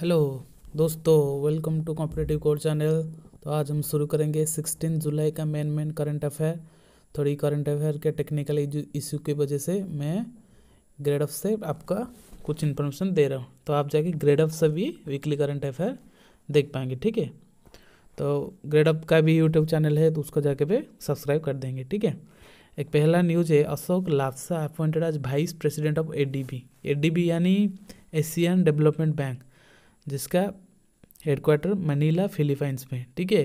Hello दोस्तों welcome to competitive core channel तो आज हम शुरू करेंगे 16 जुलाई का मेन मेन करंट अफेयर थोड़ी करंट अफेयर के टेक्निकल इश्यू की वजह से मैं ग्रेड ऑफ से आपका कुछ इन्फॉर्मेशन दे रहा हूँ तो आप जाके ग्रेड ऑफ से भी वीकली करंट अफेयर देख पाएंगे ठीक है तो ग्रेड ऑफ का भी यूट्यूब चैनल है तो उसको जाके भी सब्सक्राइब कर देंगे ठीक है एक पहला न्यूज़ है Ashok Lavasa appointed as vice president of D B यानी एशियन डेवलपमेंट बैंक जिसका हेडक्वार्टर मनीला फिलीपाइंस में ठीक है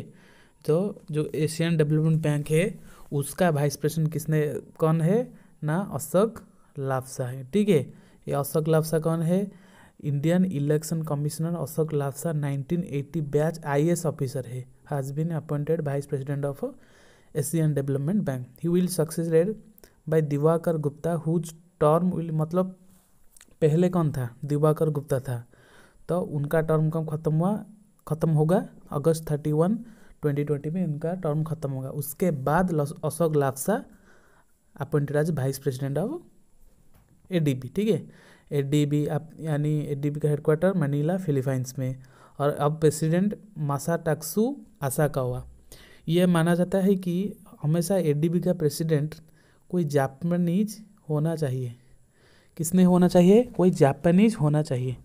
तो जो एशियन डेवलपमेंट बैंक है उसका वाइस प्रेसिडेंट किसने कौन है ना अशोक लापसा है ठीक है ये अशोक लापसा कौन है Indian election commissioner Ashok Lavasa 1980 batch IAS officer है has been appointed vice president of Asian development bank he will succeeded by Diwakar Gupta whose term will मतलब पहले कौन था दिवाकर गुप्ता था तो उनका टर्म कब ख़त्म हुआ ख़त्म होगा अगस्त थर्टी वन ट्वेंटी ट्वेंटी में उनका टर्म खत्म होगा उसके बाद Ashok Lavasa appointed as vice president of A ठीक है ए डी बी आप यानी ए डी बी का हेडक्वार्टर मनीला फिलीपाइंस में और अब प्रेसिडेंट मासा टाक्सू आशा का हुआ यह माना जाता है कि हमेशा ए डी बी का प्रेसिडेंट कोई जापानीज होना चाहिए किसने होना चाहिए कोई जापानीज होना चाहिए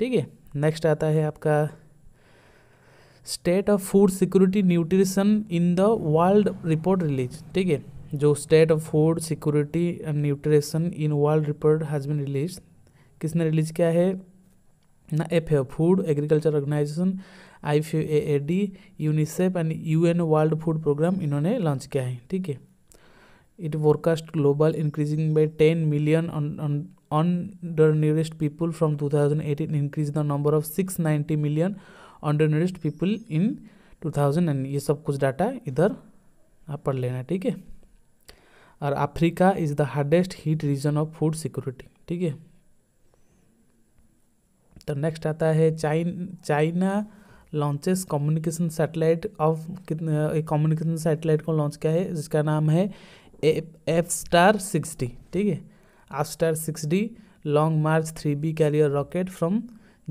ठीक है नेक्स्ट आता है आपका state of food security nutrition in the world report release ठीक है जो state of food security and nutrition in world report has been release किसने रिलीज किया है ना F food agriculture organisation I A D UNICEF and U N world food programme इन्होंने launch किया है ठीक है it forecast global increasing by 10 million on, on, on the nearest people from 2018 increase the number of 690 million undernourished people in 2009 ये सब कुछ data इधर आप पढ़ लेना ठीक है और Africa is the hardest hit region of food security ठीक है तो नेक्स्ट आता है चाइन China launches communication satellite of कितने कम्युनिकेशन सैटेलाइट को लॉन्च किया है जिसका नाम है एफ स्टार सिक्स डी ठीक है F star six D long march three B carrier rocket from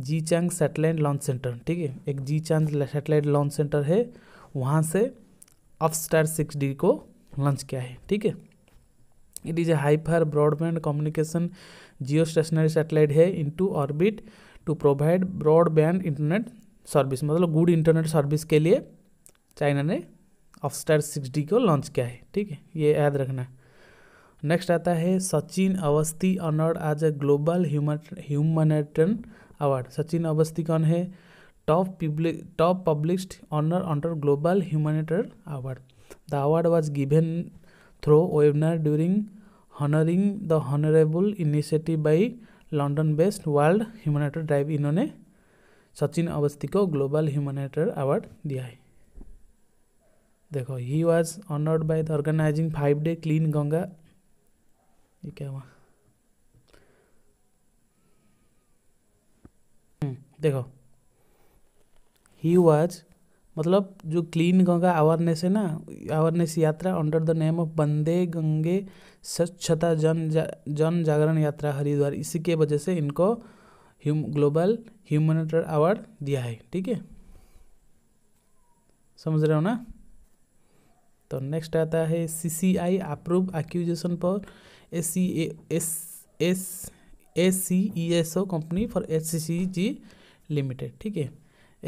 Xichang satellite launch centre ठीक है एक Xichang satellite launch centre है वहाँ से अफ स्टार सिक्स डी को लॉन्च किया है ठीक है it is a high fire broadband communication geostationary satellite है into orbit to provide broadband internet service मतलब गुड इंटरनेट सर्विस के लिए चाइना ने ऑफ स्टार सिक्स डी को लॉन्च किया है ठीक है ये याद रखना नेक्स्ट आता है Sachin Awasthi honoured as a global humanitarian award Sachin Awasthi कौन है top public top published honour under global humanitarian award the award was given through webinar during honouring the honourable initiative by London based world humanitarian drive इन्होंने सचिन अवस्थी को global ह्यूमनेटर award दिया है देखो he was honoured by the organising five day clean Ganga ये क्या हुआ हम्म, देखो he was मतलब जो क्लीन गंगा अवेयरनेस है ना अवेयरनेस यात्रा अंडर द नेम ऑफ बंदे गंगे स्वच्छता जन जा, जन जागरण यात्रा हरिद्वार इसी के वजह से इनको ह्यूम ग्लोबल ह्यूमनिटर अवार्ड दिया है ठीक है समझ रहे हो ना तो नेक्स्ट आता है C C I approve acquisition पर S C S S S C E S O company for H C C G limited ठीक है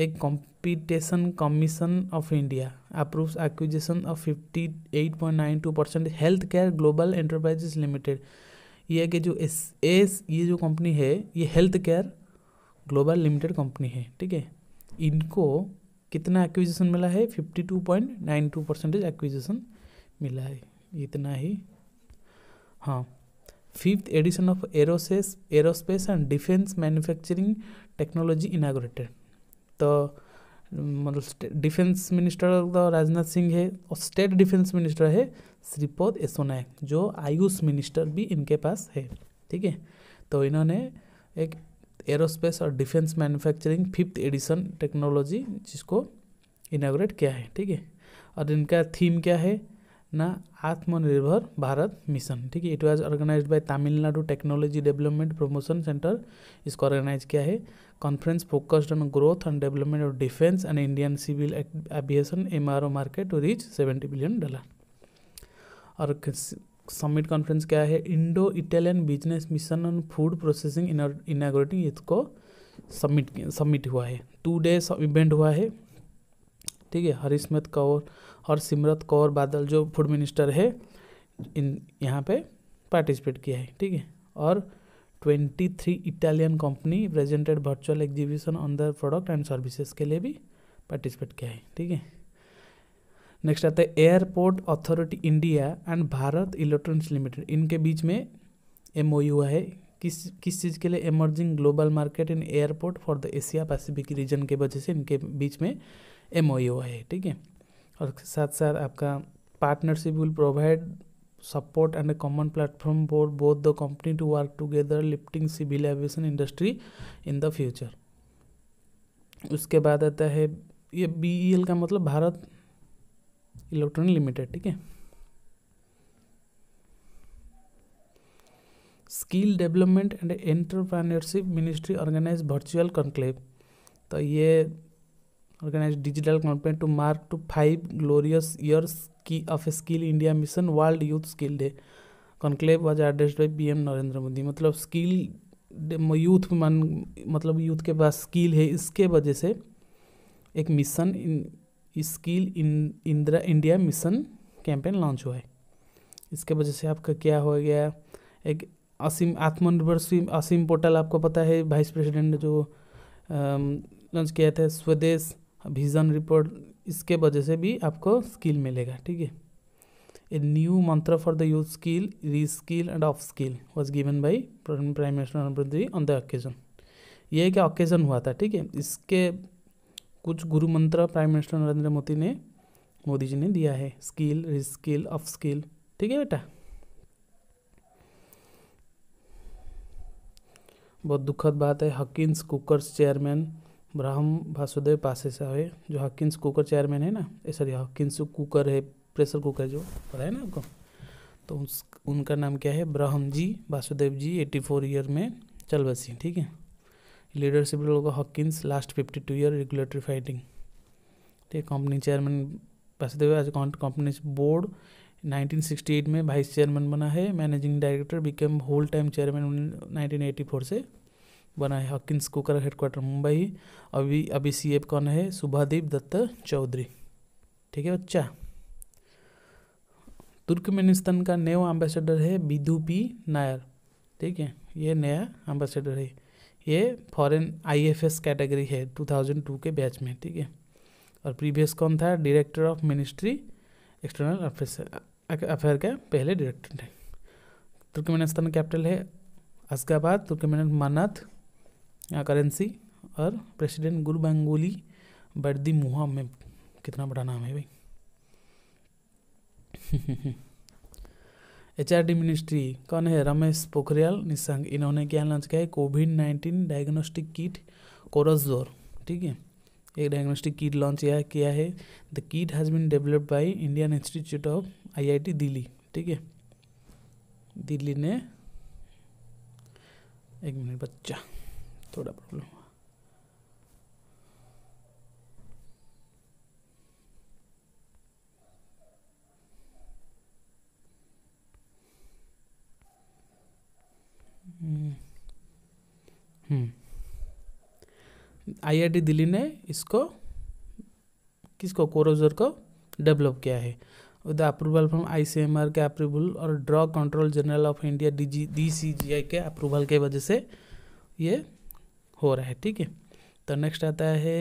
एक competition commission of India approves acquisition of fifty eight point nine two percent health care global enterprises limited ये कि जो S S ये जो company है ये health care global limited company है ठीक है इनको कितना एक्विजिशन मिला है fifty two point nine two percentage acquisition मिला है इतना ही हाँ फिफ्थ एडिशन ऑफ एरोसेस aerospace and defence manufacturing technology inaugurated तो मतलब डिफेंस मिनिस्टर तो राजनाथ सिंह है और स्टेट डिफेंस मिनिस्टर है श्रीपद यसो नायक जो आयुष मिनिस्टर भी इनके पास है ठीक है तो इन्होंने एक एरोस्पेस और defence manufacturing fifth edition technology जिसको इनाग्रेट किया है ठीक है और इनका थीम क्या है ना आत्मनिर्भर भारत मिशन ठीक है it was organised by Tamil Nadu technology development promotion centre इसको ऑर्गेनाइज किया है conference focused on growth and development of defence and Indian civil aviation एम market to reach seventy billion dollar और समिट कॉन्फ्रेंस क्या है Indo Italian business mission on food processing inaugurating इसको submit submit हुआ है to day event हुआ है ठीक है हरिस्मत कौर और सिमरत कौर बादल जो फूड मिनिस्टर है इन यहाँ पे पार्टिसिपेट किया है ठीक है और twenty three Italian company presented virtual exhibition on the product and services के लिए भी पार्टिसिपेट किया है ठीक है नेक्स्ट आता है airport authority India and Bharat electronics limited इनके बीच में एम है किस किस चीज़ के लिए emerging global market in airport for the Asia Pacific region के वजह से इनके बीच में एम है ठीक है और साथ साथ आपका partnership will provide support and a common platform for both the company to work together lifting civil aviation industry in the future उसके बाद आता है ये बी e का मतलब भारत इलेक्ट्रॉनिक लिमिटेड ठीक है skill development and entrepreneurship ministry organise virtual conclave तो ये organise digital conclave to mark two five glorious years की of skill India mission world youth skill day conclave was addressed by P Narendra Modi मतलब skill youth मन मतलब youth के पास skill है इसके वजह से एक mission skill in Indira India mission campaign launch हुआ है इसके वजह से आपका क्या हो गया एक असीम आत्मनिर्भर असीम पोर्टल आपको पता है वाइस प्रेसिडेंट ने जो लॉन्च किया था स्वदेश विजन रिपोर्ट इसके वजह से भी आपको स्किल मिलेगा ठीक है a new mantra for the youth skill reskill and of skill was given by prime minister Narendra Modi on the occasion ये एक ओकेजन हुआ था ठीक है इसके कुछ गुरु मंत्र प्राइम मिनिस्टर नरेंद्र मोदी ने मोदी जी ने दिया है स्किल रिस्किल अफ स्किल ठीक है बेटा बहुत दुखद बात है हकिन्स कुकर्स चेयरमैन ब्राह्म वासुदेव पासे साहब है जो हकिन्स कुकर चेयरमैन है ना ये सॉरी हकिन्स कुकर है प्रेशर कुकर जो पता है ना आपको तो उस उनका नाम क्या है Brahm ji Vasudev ji eighty four year में चल बसी ठीक है लीडरशिप लोग Hawkins last fifty two year regulatory fighting ठीक कंपनी चेयरमैन देवे आज कंपनी बोर्ड 1968 में वाइस चेयरमैन बना है managing director became whole time chairman 1984 से बना है हकिन्स कुकर हेडक्वार्टर मुंबई अभी अभी सी एफ कौन है सुभादीप दत्त चौधरी ठीक है बच्चा तुर्कमेनिस्तान का नया एम्बेसडर है बिधु पी नायर ठीक है ये नया एम्बेसडर है ये फॉरेन आईएफएस कैटेगरी है 2002 के बैच में ठीक है और प्रीवियस कौन था director of ministry external affair का पहले डायरेक्टर थे तुर्कमेनिस्तान कैपिटल है असगाबाद तुर्कमेन मानत करेंसी और प्रेसिडेंट गुरु गांगुली बर्दी मुहा में कितना बड़ा नाम है भाई एच मिनिस्ट्री कौन है रमेश पोखरियाल निशंक इन्होंने क्या लॉन्च किया है covid nineteen diagnostic kit Corosure ठीक है एक डायग्नोस्टिक किट लॉन्च किया है the kit has been developed by Indian institute of IIT Delhi ठीक है दिल्ली ने एक मिनट बच्चा थोड़ा प्रॉब्लम आईआरडी hmm. दिल्ली ने इसको किसको कोरोजर को डेवलप किया है विद अप्रूवल फ्रॉम आईसीएमआर के अप्रूवल और drug control general of India DCGI के अप्रूवल के वजह से ये हो रहा है ठीक है तो नेक्स्ट आता है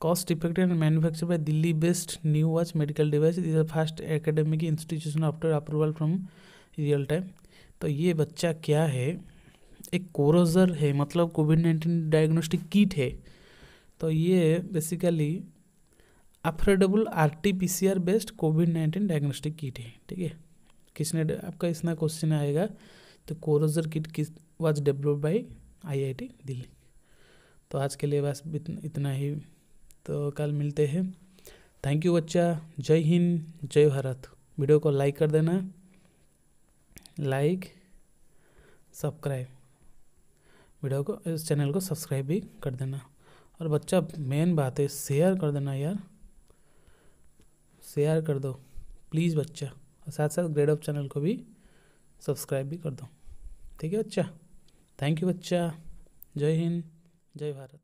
cost effective and manufacture by Delhi based new watch medical device is the first academic institution after approval from real time तो ये बच्चा क्या है एक कोरोजर है मतलब कोविड नाइन्टीन डायग्नोस्टिक किट है तो ये basically affordable R T P C R based covid nineteen diagnostic kit है ठीक है किसने आपका इसना क्वेश्चन आएगा तो कोरोजर किट किस was develop by I I T Delhi तो आज के लिए बस इतना ही तो कल मिलते हैं थैंक यू बच्चा जय हिंद जय भारत वीडियो को लाइक कर देना लाइक सब्सक्राइब वीडियो को इस चैनल को सब्सक्राइब भी कर देना और बच्चा मेन बात है शेयर कर देना यार शेयर कर दो प्लीज़ बच्चा और साथ साथ ग्रेड ऑफ चैनल को भी सब्सक्राइब भी कर दो ठीक है बच्चा थैंक यू बच्चा जय हिंद जय भारत